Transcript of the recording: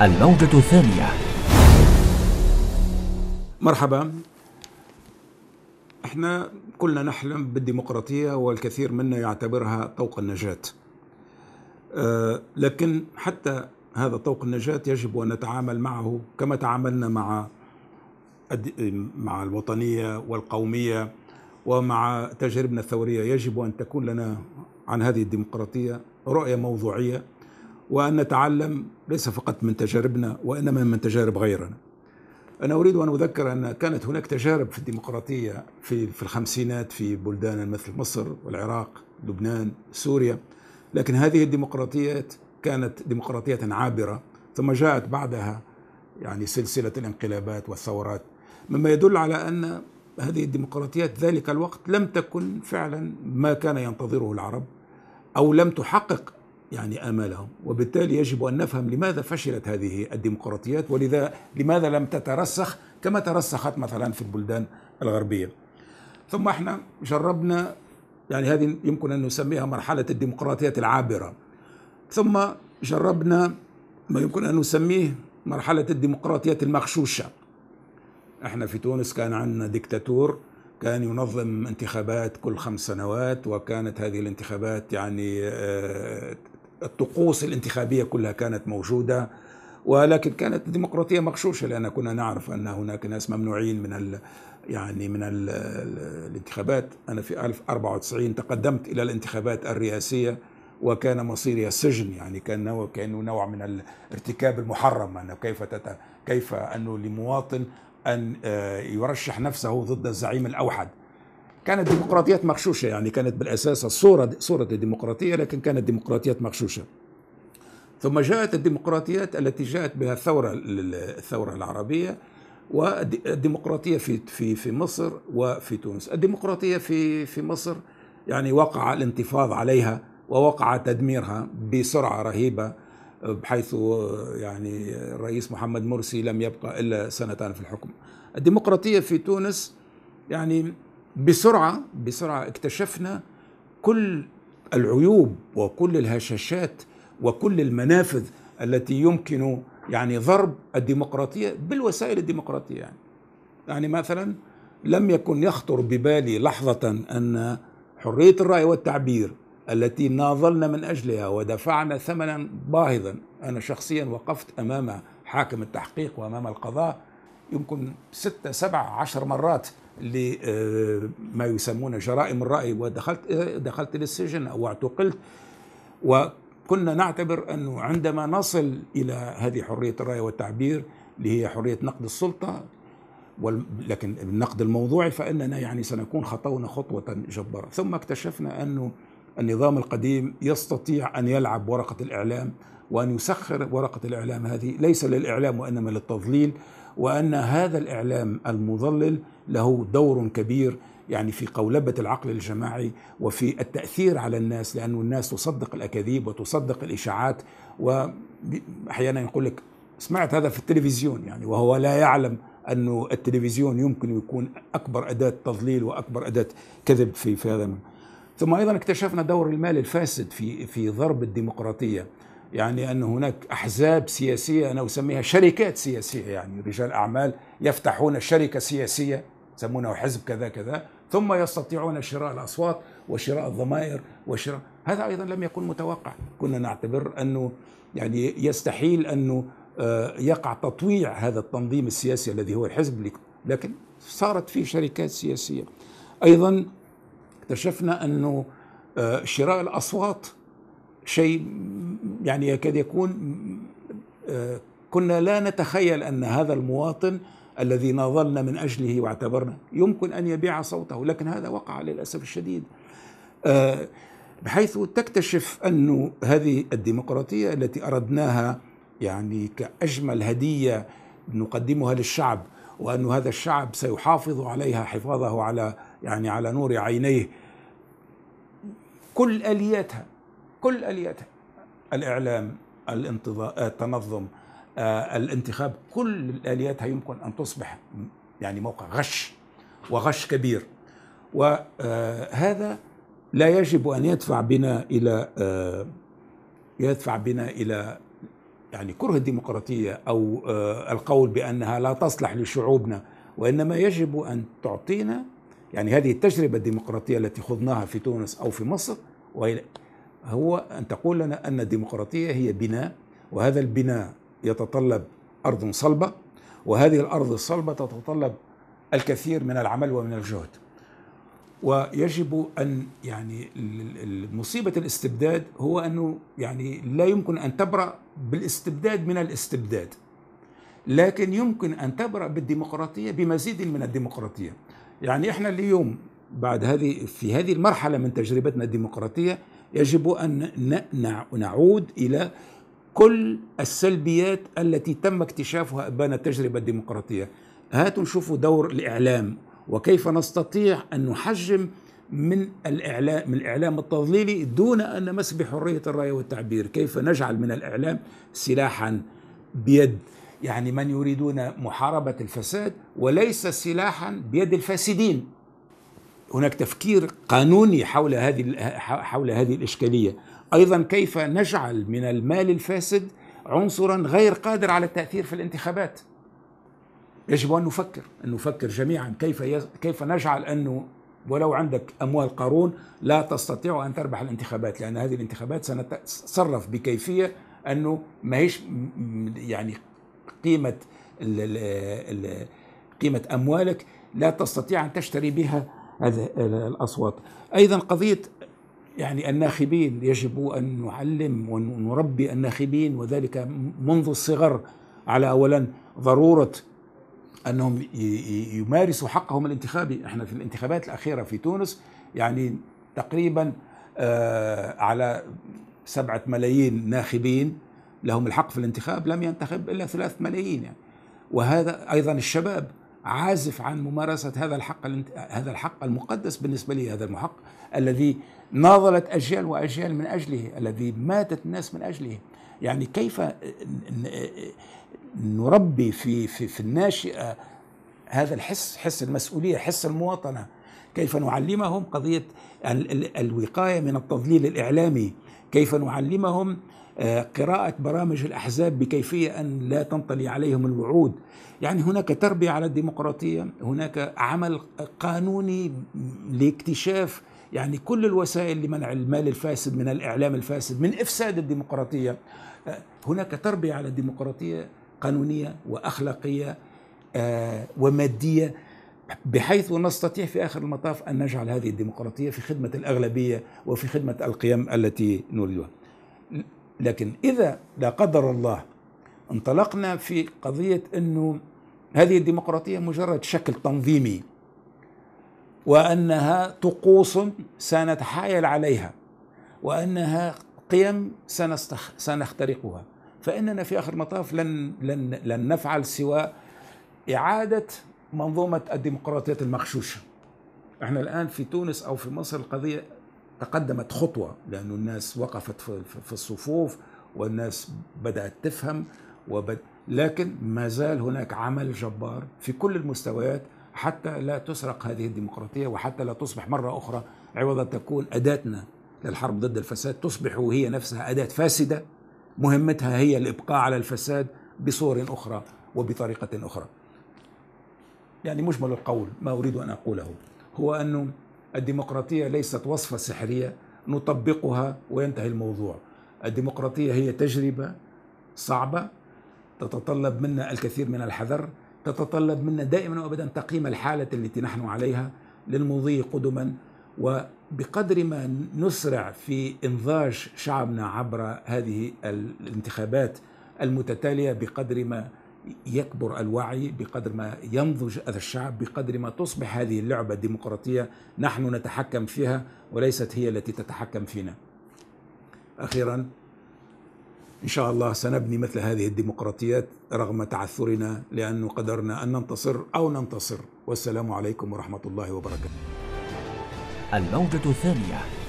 الموجة الثانية مرحبا احنا كلنا نحلم بالديمقراطية والكثير منا يعتبرها طوق النجاة أه لكن حتى هذا طوق النجاة يجب أن نتعامل معه كما تعاملنا مع مع الوطنية والقومية ومع تجاربنا الثورية يجب أن تكون لنا عن هذه الديمقراطية رؤية موضوعية وأن نتعلم ليس فقط من تجاربنا وإنما من تجارب غيرنا أنا أريد أن أذكر أن كانت هناك تجارب في الديمقراطية في, في الخمسينات في بلدان مثل مصر والعراق لبنان سوريا لكن هذه الديمقراطيات كانت ديمقراطية عابرة ثم جاءت بعدها يعني سلسلة الانقلابات والثورات مما يدل على أن هذه الديمقراطيات ذلك الوقت لم تكن فعلا ما كان ينتظره العرب أو لم تحقق يعني آمالهم وبالتالي يجب أن نفهم لماذا فشلت هذه الديمقراطيات ولذا لماذا لم تترسخ كما ترسخت مثلا في البلدان الغربية ثم احنا جربنا يعني هذه يمكن أن نسميها مرحلة الديمقراطيات العابرة ثم جربنا ما يمكن أن نسميه مرحلة الديمقراطيات المغشوشة احنا في تونس كان عندنا دكتاتور كان ينظم انتخابات كل خمس سنوات وكانت هذه الانتخابات يعني آه، الطقوس الانتخابية كلها كانت موجودة ولكن كانت الديمقراطية مغشوشة لأن كنا نعرف أن هناك ناس ممنوعين من ال يعني من ال الانتخابات أنا في 1994 تقدمت إلى الانتخابات الرئاسية وكان مصيري السجن يعني كان نوع كانه نوع من الارتكاب المحرم انه كيف تت كيف انه لمواطن ان آه، يرشح نفسه ضد الزعيم الاوحد كانت ديمقراطيات مغشوشه يعني كانت بالاساس الصوره صوره الديمقراطيه لكن كانت ديمقراطيات مغشوشه ثم جاءت الديمقراطيات التي جاءت بها الثوره الثوره العربيه والديمقراطيه في في في مصر وفي تونس الديمقراطيه في في مصر يعني وقع الانتفاض عليها ووقع تدميرها بسرعه رهيبه بحيث يعني الرئيس محمد مرسي لم يبقى الا سنتان في الحكم الديمقراطيه في تونس يعني بسرعة بسرعة اكتشفنا كل العيوب وكل الهشاشات وكل المنافذ التي يمكن يعني ضرب الديمقراطية بالوسائل الديمقراطية يعني, يعني مثلا لم يكن يخطر ببالي لحظة أن حرية الرأي والتعبير التي ناضلنا من أجلها ودفعنا ثمنا باهظا أنا شخصيا وقفت أمام حاكم التحقيق وأمام القضاء يمكن ستة سبعة عشر مرات لما آه، يسمون جرائم الرأي ودخلت آه، دخلت للسجن أو اعتقلت وكنا نعتبر أنه عندما نصل إلى هذه حرية الرأي والتعبير اللي هي حرية نقد السلطة لكن النقد الموضوعي فإننا يعني سنكون خطونا خطوة جبارة ثم اكتشفنا أنه النظام القديم يستطيع أن يلعب ورقة الإعلام وأن يسخر ورقة الإعلام هذه ليس للإعلام وإنما للتضليل وأن هذا الإعلام المضلل له دور كبير يعني في قولبة العقل الجماعي وفي التأثير على الناس لأن الناس تصدق الأكاذيب وتصدق الإشاعات وأحيانا يقول لك سمعت هذا في التلفزيون يعني وهو لا يعلم أن التلفزيون يمكن يكون أكبر أداة تضليل وأكبر أداة كذب في, في هذا المنزل. ثم ايضا اكتشفنا دور المال الفاسد في في ضرب الديمقراطيه يعني ان هناك احزاب سياسيه انا اسميها شركات سياسيه يعني رجال اعمال يفتحون شركه سياسيه يسمونه حزب كذا كذا ثم يستطيعون شراء الاصوات وشراء الضمائر وشراء هذا ايضا لم يكن متوقع كنا نعتبر انه يعني يستحيل انه آه، يقع تطويع هذا التنظيم السياسي الذي هو الحزب لكن صارت فيه شركات سياسيه ايضا اكتشفنا أنه آه، شراء الأصوات شيء يعني يكاد يكون آه، كنا لا نتخيل أن هذا المواطن الذي ناضلنا من أجله واعتبرنا يمكن أن يبيع صوته لكن هذا وقع للأسف الشديد آه، بحيث تكتشف أن هذه الديمقراطية التي أردناها يعني كأجمل هدية نقدمها للشعب وأن هذا الشعب سيحافظ عليها حفاظه على يعني على نور عينيه كل الياتها كل الياتها الاعلام آه، التنظم آه، الانتخاب كل الياتها يمكن ان تصبح يعني موقع غش وغش كبير وهذا آه، لا يجب ان يدفع بنا الى يدفع بنا الى يعني كره الديمقراطيه او القول بانها لا تصلح لشعوبنا وانما يجب ان تعطينا يعني هذه التجربة الديمقراطية التي خضناها في تونس أو في مصر هو أن تقول لنا أن الديمقراطية هي بناء وهذا البناء يتطلب أرض صلبة وهذه الأرض الصلبة تتطلب الكثير من العمل ومن الجهد ويجب أن يعني مصيبة الاستبداد هو أنه يعني لا يمكن أن تبرأ بالاستبداد من الاستبداد لكن يمكن أن تبرأ بالديمقراطية بمزيد من الديمقراطية يعني احنا اليوم بعد هذه في هذه المرحله من تجربتنا الديمقراطيه يجب ان نعود الى كل السلبيات التي تم اكتشافها ابان التجربه الديمقراطيه هاتوا نشوفوا دور الاعلام وكيف نستطيع ان نحجم من الاعلام من الاعلام التضليلي دون ان نمس بحريه الراي والتعبير، كيف نجعل من الاعلام سلاحا بيد يعني من يريدون محاربة الفساد وليس سلاحا بيد الفاسدين هناك تفكير قانوني حول هذه حول هذه الإشكالية أيضا كيف نجعل من المال الفاسد عنصرا غير قادر على التأثير في الانتخابات يجب أن نفكر أن نفكر جميعا كيف يز... كيف نجعل أنه ولو عندك أموال قارون لا تستطيع أن تربح الانتخابات لأن هذه الانتخابات سنتصرف بكيفية أنه ما هيش يعني قيمة قيمة أموالك لا تستطيع أن تشتري بها هذه الأصوات أيضا قضية يعني الناخبين يجب أن نعلم ونربي الناخبين وذلك منذ الصغر على أولا ضرورة أنهم يمارسوا حقهم الانتخابي احنا في الانتخابات الأخيرة في تونس يعني تقريبا آه، على سبعة ملايين ناخبين لهم الحق في الانتخاب لم ينتخب إلا ثلاث ملايين يعني وهذا أيضا الشباب عازف عن ممارسة هذا الحق هذا الحق المقدس بالنسبة لي هذا المحق الذي ناضلت أجيال وأجيال من أجله الذي ماتت الناس من أجله يعني كيف نربي في في في الناشئة هذا الحس حس المسؤولية حس المواطنة كيف نعلمهم قضية الوقاية من التضليل الإعلامي كيف نعلمهم آه، قراءة برامج الأحزاب بكيفية أن لا تنطلي عليهم الوعود يعني هناك تربية على الديمقراطية هناك عمل قانوني لاكتشاف يعني كل الوسائل لمنع المال الفاسد من الإعلام الفاسد من إفساد الديمقراطية آه، هناك تربية على الديمقراطية قانونية وأخلاقية آه، ومادية بحيث نستطيع في آخر المطاف أن نجعل هذه الديمقراطية في خدمة الأغلبية وفي خدمة القيم التي نريدها لكن إذا لا قدر الله انطلقنا في قضية أنه هذه الديمقراطية مجرد شكل تنظيمي وأنها طقوس سنتحايل عليها وأنها قيم سنستخ... سنخترقها فإننا في آخر المطاف لن لن لن نفعل سوى إعادة منظومة الديمقراطية المغشوشة احنا الآن في تونس أو في مصر القضية تقدمت خطوة لأن الناس وقفت في الصفوف والناس بدأت تفهم وبد... لكن ما زال هناك عمل جبار في كل المستويات حتى لا تسرق هذه الديمقراطية وحتى لا تصبح مرة أخرى عوض أن تكون أداتنا للحرب ضد الفساد تصبح هي نفسها أداة فاسدة مهمتها هي الإبقاء على الفساد بصور أخرى وبطريقة أخرى يعني مجمل القول ما أريد أن أقوله هو أن الديمقراطية ليست وصفة سحرية نطبقها وينتهي الموضوع الديمقراطية هي تجربة صعبة تتطلب منا الكثير من الحذر تتطلب منا دائما وابدا تقييم الحاله التي نحن عليها للمضي قدما وبقدر ما نسرع في انضاج شعبنا عبر هذه الانتخابات المتتاليه بقدر ما يكبر الوعي بقدر ما ينضج هذا الشعب بقدر ما تصبح هذه اللعبة الديمقراطية نحن نتحكم فيها وليست هي التي تتحكم فينا أخيرا إن شاء الله سنبني مثل هذه الديمقراطيات رغم تعثرنا لأنه قدرنا أن ننتصر أو ننتصر والسلام عليكم ورحمة الله وبركاته الموجة الثانية